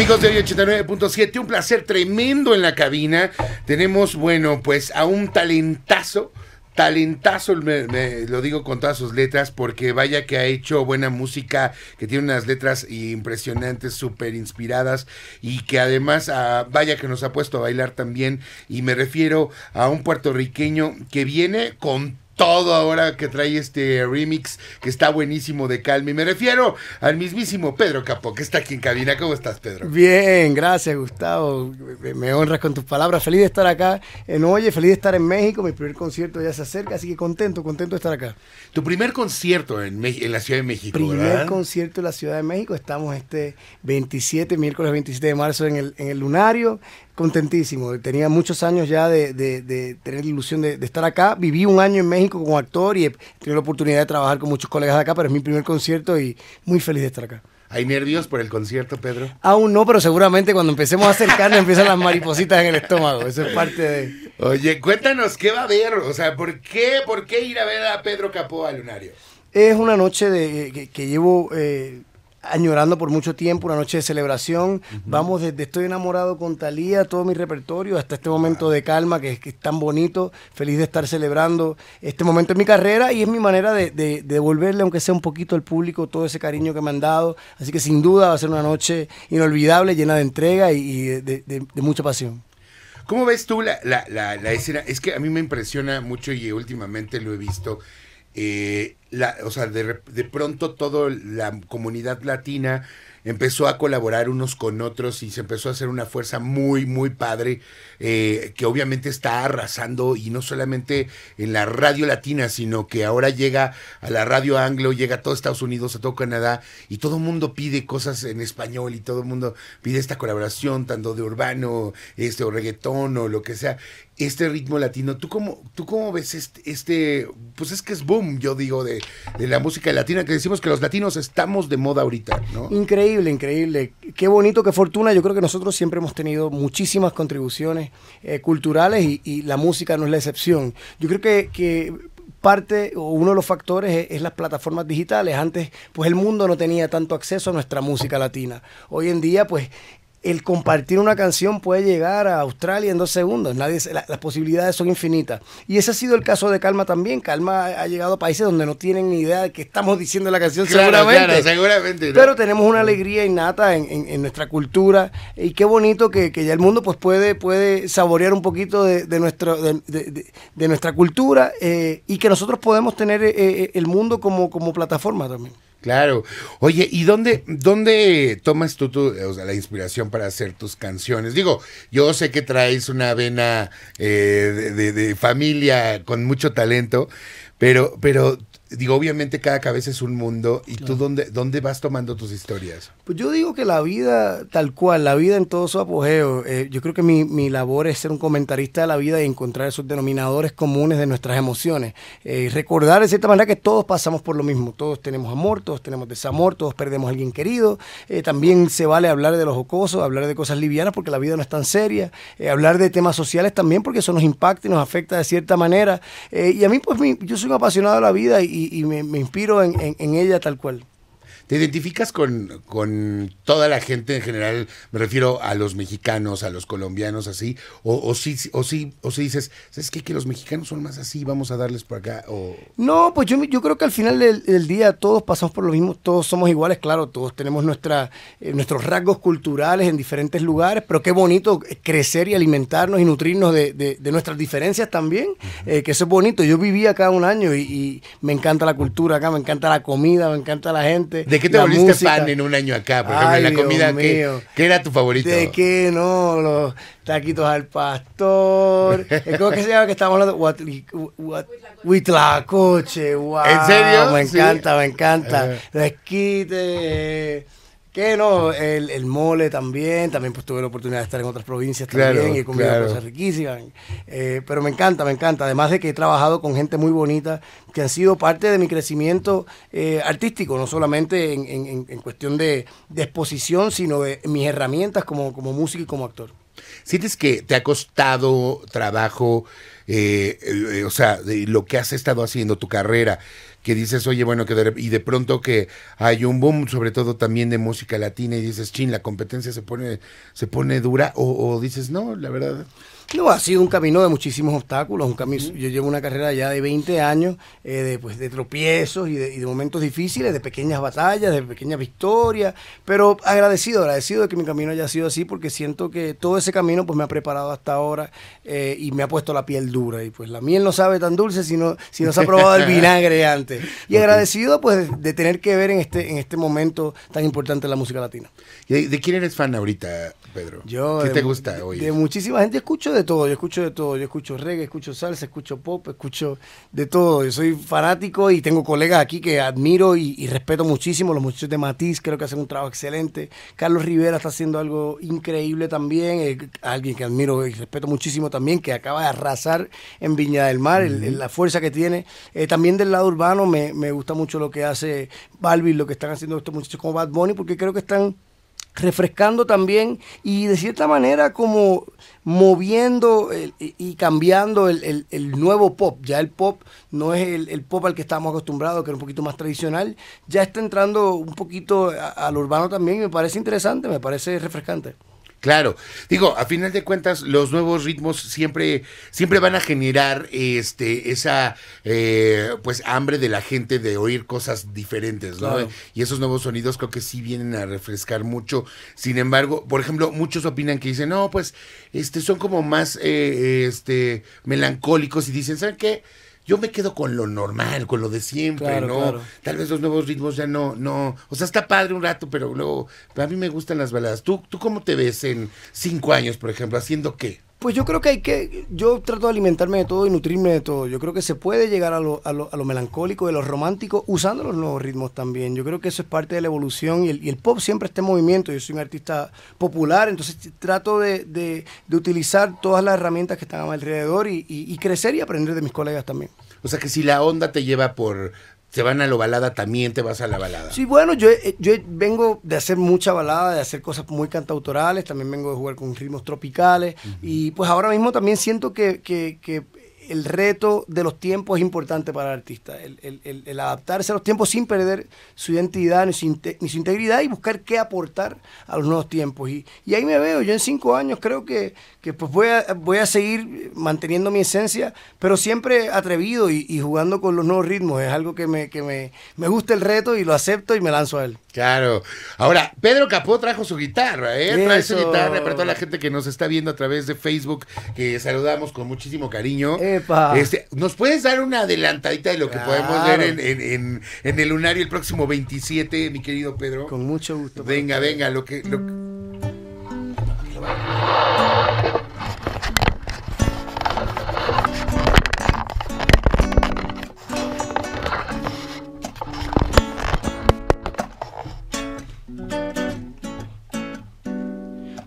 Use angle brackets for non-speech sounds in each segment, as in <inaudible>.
Amigos de 89.7, un placer tremendo en la cabina. Tenemos, bueno, pues a un talentazo talentazo, lo digo con todas sus letras, porque vaya que ha hecho buena música, que tiene unas letras impresionantes, súper inspiradas, y que además ah, vaya que nos ha puesto a bailar también. Y me refiero a un puertorriqueño que viene con todo ahora que trae este remix que está buenísimo de calme. Me refiero al mismísimo Pedro Capo que está aquí en cabina. ¿Cómo estás, Pedro? Bien, gracias, Gustavo. Me honras con tus palabras. Feliz de estar acá en Oye, feliz de estar en México. Mi primer concierto ya se acerca, así que contento, contento de estar acá. Tu primer concierto en, la Ciudad de México, primer concierto en la Ciudad de México. Estamos este 27, miércoles 27 de marzo en el Lunario contentísimo. Tenía muchos años ya de, tener la ilusión de, estar acá. Viví un año en México como actor y he tenido la oportunidad de trabajar con muchos colegas de acá, pero es mi primer concierto y muy feliz de estar acá. ¿Hay nervios por el concierto, Pedro? Aún no, pero seguramente cuando empecemos a acercarnos <laughs> empiezan las maripositas en el estómago. Eso es parte de... Oye, cuéntanos qué va a haber. O sea, ¿por qué, por qué ir a ver a Pedro Capó a Lunario? Es una noche que, llevo... Eh, añorando por mucho tiempo, una noche de celebración. Vamos desde Estoy enamorado con Talía, todo mi repertorio, hasta este momento de calma que, es tan bonito. Feliz de estar celebrando este momento en mi carrera y es mi manera de, devolverle, aunque sea un poquito al público, todo ese cariño que me han dado. Así que sin duda va a ser una noche inolvidable, llena de entrega y, de, mucha pasión. ¿Cómo ves tú la, escena? Es que a mí me impresiona mucho y últimamente lo he visto. Eh, la, o sea, de, de pronto toda la comunidad latina empezó a colaborar unos con otros y se empezó a hacer una fuerza muy, muy padre, eh, que obviamente está arrasando y no solamente en la radio latina, sino que ahora llega a la radio anglo, llega a todo Estados Unidos, a todo Canadá, y todo el mundo pide cosas en español y todo el mundo pide esta colaboración, tanto de urbano, este, o reggaetón, o lo que sea, este ritmo latino. ¿Tú cómo, tú cómo ves este, este, pues es que es boom, yo digo, de de, la música latina, que decimos que los latinos estamos de moda ahorita, ¿no? Increíble, increíble. Qué bonito, qué fortuna. Yo creo que nosotros siempre hemos tenido muchísimas contribuciones eh, culturales y, la música no es la excepción. Yo creo que, parte o uno de los factores es, las plataformas digitales. Antes, pues el mundo no tenía tanto acceso a nuestra música latina. Hoy en día, pues el compartir una canción puede llegar a Australia en dos segundos. Nadie, las posibilidades son infinitas. Y ese ha sido el caso de Calma también. Calma ha llegado a países donde no tienen ni idea de qué estamos diciendo la canción, seguramente. Pero tenemos una alegría innata en, nuestra cultura. Y qué bonito que, ya el mundo pues puede, puede saborear un poquito de, nuestro, de, nuestra cultura eh, y que nosotros podemos tener eh, eh, el mundo como, como plataforma también. Claro. Oye, ¿y dónde, dónde tomas tú la inspiración para hacer tus canciones? Digo, yo sé que traes una vena eh, de, de, familia con mucho talento, pero, pero digo, obviamente cada cabeza es un mundo y tú dónde, dónde vas tomando tus historias. Pues yo digo que la vida tal cual, la vida en todo su apogeo, eh, yo creo que mi, labor es ser un comentarista de la vida y encontrar esos denominadores comunes de nuestras emociones. Eh, recordar de cierta manera que todos pasamos por lo mismo, todos tenemos amor, todos tenemos desamor, todos perdemos a alguien querido, eh, también se vale hablar de los jocosos, hablar de cosas livianas porque la vida no es tan seria, hablar de temas sociales también porque eso nos impacta y nos afecta de cierta manera. y a mí pues yo soy un apasionado de la vida y y, me, inspiro en ella tal cual. ¿Te identificas con, toda la gente en general? Me refiero a los mexicanos, a los colombianos, así. O, o sí, o sí, o dices, ¿sabes qué? Que los mexicanos son más así, vamos a darles por acá. No, pues yo, creo que al final del, día todos pasamos por lo mismo, todos somos iguales, claro, todos tenemos nuestra, eh, nuestros rasgos culturales en diferentes lugares, pero qué bonito crecer y alimentarnos y nutrirnos de, nuestras diferencias también, eh, que eso es bonito. Yo viví acá un año y, me encanta la cultura acá, me encanta la comida, me encanta la gente qué te volviste fan en un año acá? Por ejemplo, en la comida, que era tu favorito? ¿De qué no? Los taquitos al pastor. Eh, ¿Cómo que se llama que estamos hablando? What, what, coche. Wow, ¿En serio? Me encanta, me encanta. Eh. Los quites el, mole también, también pues tuve la oportunidad de estar en otras provincias también y he cosas riquísimas. Eh, pero me encanta, me encanta. Además de que he trabajado con gente muy bonita que ha sido parte de mi crecimiento eh, artístico, no solamente en, en, cuestión de, exposición, sino de mis herramientas como, como músico y como actor. ¿Sientes que te ha costado trabajo, eh, o sea, de lo que has estado haciendo, tu carrera? que dices, oye, bueno, que y de pronto que hay un boom, sobre todo también de música latina, y dices, chin, la competencia se pone, se pone dura, o, o dices, no, la verdad. No, ha sido un camino de muchísimos obstáculos. Un camino, Yo llevo una carrera ya de 20 años eh, de, pues, de tropiezos y de, momentos difíciles, de pequeñas batallas, de pequeñas victorias, pero agradecido, agradecido de que mi camino haya sido así porque siento que todo ese camino pues, me ha preparado hasta ahora eh, y me ha puesto la piel dura. Y pues la miel no sabe tan dulce si no, si no se ha probado el <laughs> vinagre antes. Y agradecido pues de, tener que ver en este, en este momento tan importante la música latina. ¿De, quién eres fan ahorita, Pedro? Yo, ¿Qué te gusta hoy? De muchísima gente escucho de de todo, yo escucho de todo. Yo escucho reggae, escucho salsa, escucho pop, escucho de todo. Yo soy fanático y tengo colegas aquí que admiro y, respeto muchísimo. Los muchachos de Matiz creo que hacen un trabajo excelente. Carlos Rivera está haciendo algo increíble también. Eh, alguien que admiro y respeto muchísimo también, que acaba de arrasar en Viña del Mar, la fuerza que tiene. Eh, también del lado urbano me, me gusta mucho lo que hace Balvin, lo que están haciendo estos muchachos como Bad Bunny, porque creo que están refrescando también y de cierta manera como moviendo y cambiando el, el, el, nuevo pop. Ya el pop no es el, pop al que estábamos acostumbrados, que era un poquito más tradicional, ya está entrando un poquito al urbano también y me parece interesante, me parece refrescante. Claro, digo, a final de cuentas, los nuevos ritmos siempre, siempre van a generar este, esa eh, pues hambre de la gente de oír cosas diferentes, ¿no? Y esos nuevos sonidos creo que sí vienen a refrescar mucho. Sin embargo, por ejemplo, muchos opinan que dicen, no, pues, este, son como más eh, este, melancólicos, y dicen, ¿saben qué? yo me quedo con lo normal, con lo de siempre, ¿no? Tal vez los nuevos ritmos ya no, no, o sea, está padre un rato, pero luego, a mí me gustan las baladas. ¿Tú, tú cómo te ves en cinco años, por ejemplo, haciendo qué? Pues yo creo que hay que, yo trato de alimentarme de todo y nutrirme de todo. Yo creo que se puede llegar a lo, melancólico y a lo romántico usando los nuevos ritmos también. Yo creo que eso es parte de la evolución y el, pop siempre está en movimiento. Yo soy un artista popular, entonces trato de, utilizar todas las herramientas que están a mi alrededor y, y crecer y aprender de mis colegas también. O sea que si la onda te lleva por se van a la balada, también te vas a la balada. Sí, bueno, yo, eh, yo vengo de hacer mucha balada, de hacer cosas muy cantautorales, también vengo de jugar con ritmos tropicales y pues ahora mismo también siento que, que, que el reto de los tiempos es importante para el artista, el, adaptarse a los tiempos sin perder su identidad ni su, integridad y buscar qué aportar a los nuevos tiempos. Y, ahí me veo, yo en cinco años creo que, pues voy, a, seguir manteniendo mi esencia, pero siempre atrevido y, jugando con los nuevos ritmos. Es algo que, me, que me, gusta el reto y lo acepto y me lanzo a él. Claro. Ahora, Pedro Capó trajo su guitarra, ¿eh? su guitarra para toda la gente que nos está viendo a través de Facebook, que saludamos con muchísimo cariño. Este, ¿Nos puedes dar una adelantadita de lo que podemos ver en, en, el lunario el próximo 27, mi querido Pedro? Con mucho gusto. Venga, venga, lo que... Lo...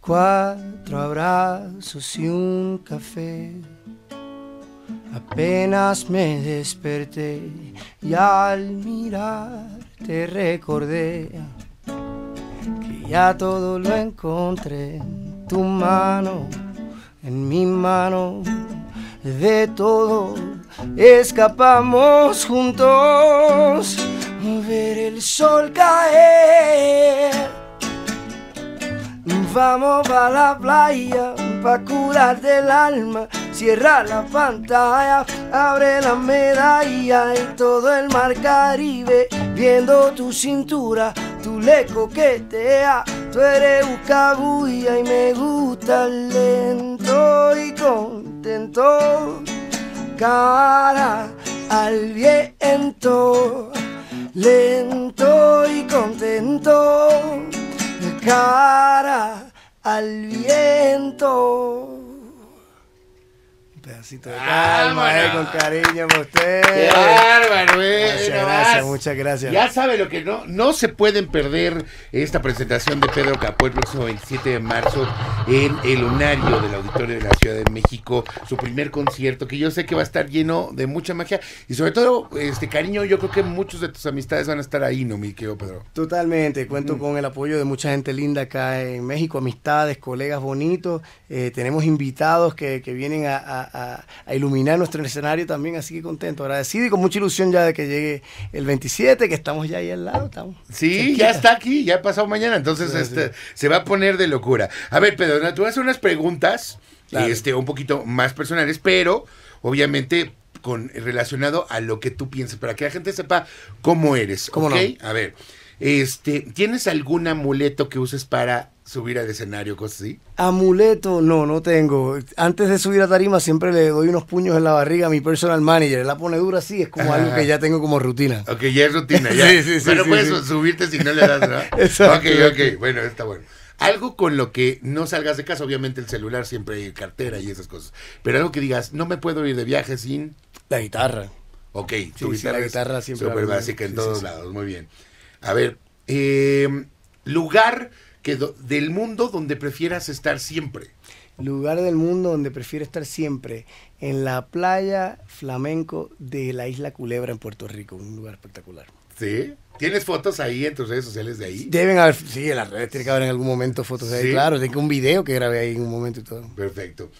Cuatro abrazos y un café Apenas me desperté y al mirar te recordé que ya todo lo encontré en tu mano, en mi mano. De todo escapamos juntos, ver el sol caer. Vamos a la playa, para curar del alma Cierra la pantalla, abre la medalla y todo el mar Caribe viendo tu cintura. Tú le coqueteas, tú eres bucabuya y me gusta lento y contento. Cara al viento, lento y contento. Cara al viento pedacito de calma, eh, con cariño para ustedes. ¡Qué bárbaro, eh, Muchas gracias, muchas gracias. Ya sabe lo que no, no se pueden perder esta presentación de Pedro Capó el próximo 27 de marzo en el Lunario del Auditorio de la Ciudad de México, su primer concierto, que yo sé que va a estar lleno de mucha magia y sobre todo, este cariño, yo creo que muchos de tus amistades van a estar ahí, ¿no, mi querido Pedro? Totalmente, cuento con el apoyo de mucha gente linda acá en México, amistades, colegas bonitos, eh, tenemos invitados que, vienen a a, iluminar nuestro escenario también, así que contento, agradecido y con mucha ilusión ya de que llegue el 27, que estamos ya ahí al lado. Estamos sí, ya está aquí, ya ha pasado mañana, entonces este, se va a poner de locura. A ver, Pedro, tú haces unas preguntas este, un poquito más personales, pero obviamente con relacionado a lo que tú piensas, para que la gente sepa cómo eres. ¿Cómo no? A ver. Este, ¿Tienes algún amuleto que uses para subir al escenario, cosas Amuleto, no, no tengo. Antes de subir a tarima siempre le doy unos puños en la barriga a mi personal manager. La pone dura así, es como algo que ya tengo como rutina. Ok, ya es rutina, <laughs> Pero puedes subirte si no le das, ¿no? <laughs> Ok, ok, bueno, está bueno. Algo con lo que no salgas de casa, obviamente el celular siempre hay cartera y esas cosas. Pero algo que digas, no me puedo ir de viaje sin... La guitarra. Ok, tu guitarra, la guitarra siempre. Súper básica en todos lados, muy bien. A ver, em, lugar que del mundo donde prefieras estar siempre. Lugar del mundo donde prefiero estar siempre. En la playa flamenco de la isla Culebra en Puerto Rico. Un lugar espectacular. Sí. ¿Tienes fotos ahí en tus redes sociales de ahí? Deben haber, sí, en las redes tiene que haber en algún momento fotos de ahí, claro. Tengo un video que grabé ahí en un momento y todo. Perfecto.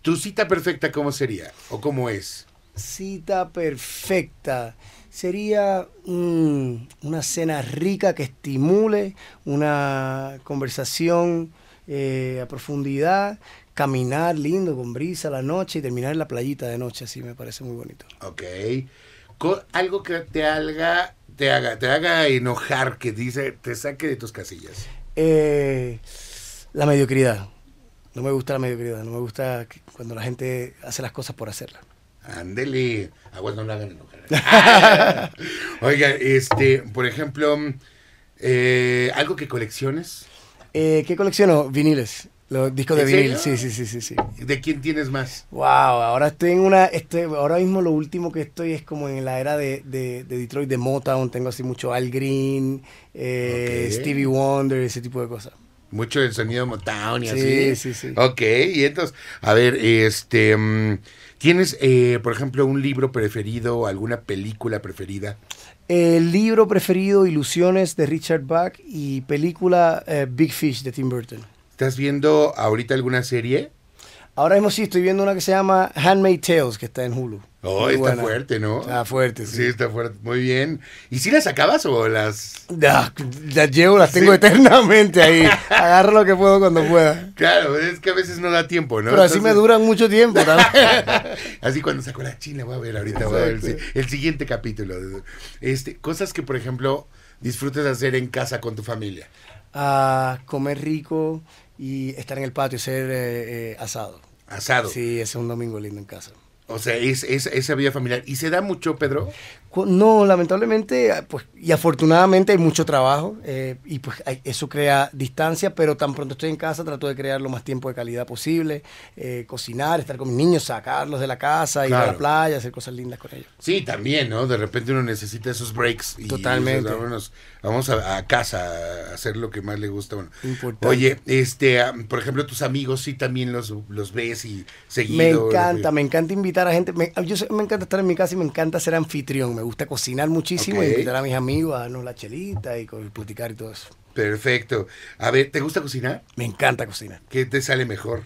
¿Tu cita perfecta cómo sería o cómo es? Cita perfecta sería una cena rica que estimule una conversación eh, a profundidad, caminar lindo con brisa la noche y terminar en la playita de noche, así me parece muy bonito. Ok. algo que te haga, te haga, te haga enojar, que dice, te saque de tus casillas. Eh, la mediocridad. No me gusta la mediocridad, no me gusta cuando la gente hace las cosas por hacerlas. Ándele, aguas no la hagan enojar. <laughs> Oiga, este, por ejemplo, eh, ¿algo que colecciones? Eh, ¿Qué colecciono? Viniles. Los discos de vinil, sí, sí, sí, sí, sí. ¿De quién tienes más? Wow, ahora estoy en una, este, ahora mismo lo último que estoy es como en la era de, Detroit, de Motown, tengo así mucho Al Green, eh, Stevie Wonder, ese tipo de cosas. Mucho del sonido Motown y así. Sí, sí, sí. Ok, y entonces, a ver, este... Mm, ¿Tienes, eh, por ejemplo, un libro preferido, alguna película preferida? El libro preferido, Ilusiones, de Richard Bach, y película eh, Big Fish, de Tim Burton. ¿Estás viendo ahorita alguna serie? Ahora mismo sí, estoy viendo una que se llama Handmade Tales, que está en Hulu está fuerte, ¿no? Está fuerte, sí. está fuerte. Muy bien. ¿Y si las acabas o las.? las llevo, las tengo eternamente ahí. <laughs> Agarro lo que puedo cuando pueda. Claro, es que a veces no da tiempo, ¿no? Pero así me duran mucho tiempo <laughs> así cuando saco la china, voy a ver ahorita, voy a ver el, siguiente capítulo. Este, cosas que, por ejemplo, disfrutes hacer en casa con tu familia. Ah, comer rico y estar en el patio, ser eh, eh, asado. Asado. Sí, es un domingo lindo en casa. O sea, es, esa vida familiar. Y se da mucho, Pedro. No, lamentablemente, ah, pues, y afortunadamente hay mucho trabajo eh, y pues eso crea distancia, pero tan pronto estoy en casa trato de crear lo más tiempo de calidad posible, eh, cocinar, estar con mis niños, sacarlos de la casa, ir a la playa, hacer cosas lindas con ellos. Sí, también, ¿no? De repente uno necesita esos breaks. Y Totalmente. vamos a, casa a hacer lo que más le gusta. Bueno, Oye, este, ah, por ejemplo, tus amigos sí también los, ves y seguido. Me encanta, me encanta invitar a gente. Me, yo, me encanta estar en mi casa y me encanta ser anfitrión. Me gusta cocinar muchísimo y invitar a mis amigos a darnos la chelita y platicar y todo eso. Perfecto. A ver, ¿te gusta cocinar? Me encanta cocinar. ¿Qué te sale mejor?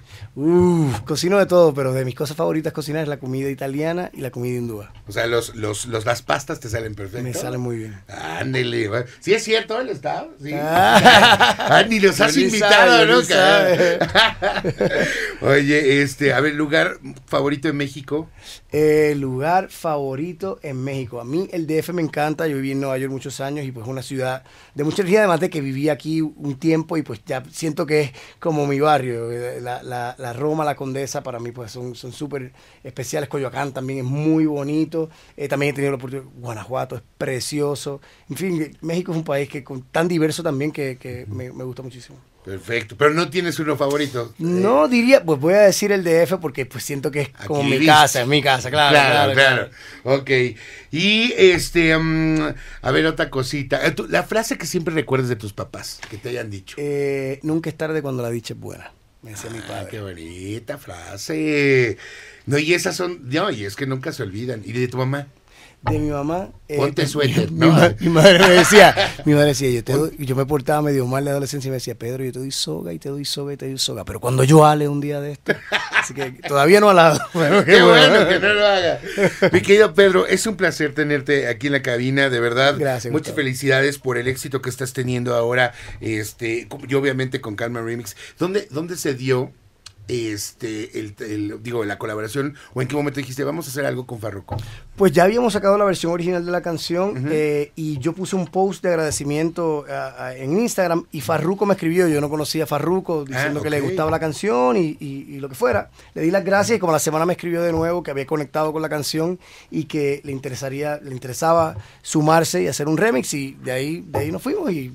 cocino de todo, pero de mis cosas favoritas cocinar es la comida italiana y la comida hindúa. O sea, las pastas te salen perfectas. Me salen muy bien. Ándele. Sí, es cierto, él está. Sí. Ah. <laughs> Ah, ni los has invitado ¿no? <laughs> Oye, este, a ver, ¿lugar favorito en México? El lugar favorito en México. A mí el DF me encanta. Yo viví en Nueva York muchos años y pues es una ciudad de mucha energía, además de que viví aquí un tiempo y pues ya siento que es como mi barrio. La, la, Roma, la Condesa para mí pues son súper especiales. Coyoacán también es muy bonito. Eh, también he tenido la oportunidad, Guanajuato es precioso. En fin, México es un país que con, tan diverso también que, me gusta muchísimo. Perfecto, pero no tienes uno favorito. No eh. diría, pues voy a decir el F porque pues siento que es como mi casa, es mi casa, claro. Claro, claro. Ok. Y este, mm, a ver otra cosita. Eh, la frase que siempre recuerdes de tus papás, que te hayan dicho. Eh, nunca es tarde cuando la dicha es buena, me decía mi ah, padre. Qué bonita frase. No, y esas son, no, y es que nunca se olvidan. ¿Y de tu mamá? de mi mamá. Eh, suéter, <laughs> mi, madre me decía, <laughs> mi madre decía, yo, te yo me portaba medio mal la adolescencia y me decía, Pedro, yo te doy soga y te doy soga y te doy soga. Pero cuando yo ale un día de esto, así que todavía no ha hablado <laughs> qué, bueno, que no lo haga. mi querido Pedro, es un placer tenerte aquí en la cabina, de verdad. Gracias. Muchas felicidades por el éxito que estás teniendo ahora. Este, yo obviamente con Calma Remix. ¿Dónde, dónde se dio? este, el, digo, la colaboración o en qué momento dijiste, vamos a hacer algo con Farruko? Pues ya habíamos sacado la versión original de la canción eh, y yo puse un post de agradecimiento en Instagram y Farruko me escribió, yo no conocía a Farruko ah, diciendo que le gustaba la canción y, y, lo que fuera. Le di las gracias y como la semana me escribió de nuevo que había conectado con la canción y que le interesaría, le interesaba sumarse y hacer un remix y de ahí, de ahí nos fuimos y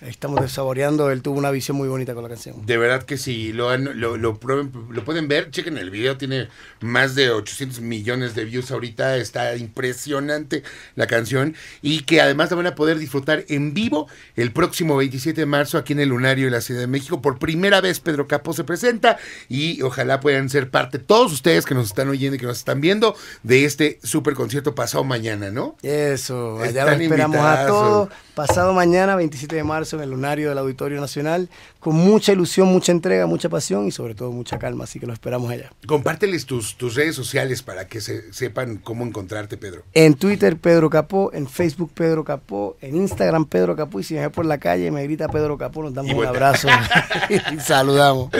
Estamos desaboreando, él tuvo una visión muy bonita con la canción. De verdad que sí, lo, lo, lo, prueben, lo, pueden ver, chequen el video, tiene más de 800 millones de views ahorita, está impresionante la canción y que además la van a poder disfrutar en vivo el próximo 27 de marzo aquí en el Lunario de la Ciudad de México. Por primera vez Pedro Capó se presenta y ojalá puedan ser parte, todos ustedes que nos están oyendo y que nos están viendo, de este super concierto pasado mañana, ¿no? Eso, allá lo esperamos a todos pasado mañana, 27 de marzo, en el lunario del Auditorio Nacional, con mucha ilusión, mucha entrega, mucha pasión y sobre todo mucha calma, así que lo esperamos allá. Compárteles tus, redes sociales para que sepan cómo encontrarte, Pedro. En Twitter, Pedro Capó, en Facebook, Pedro Capó, en Instagram, Pedro Capó, y si me ve por la calle y me grita Pedro Capó, nos damos un abrazo <laughs> y saludamos.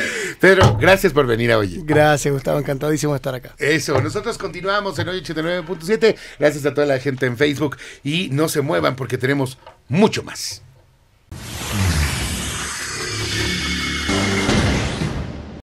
Pedro, gracias por venir a hoy. Gracias, Gustavo, encantadísimo de estar acá. Eso, nosotros continuamos en hoy 89.7, gracias a toda la gente en Facebook y no se muevan porque tenemos mucho más.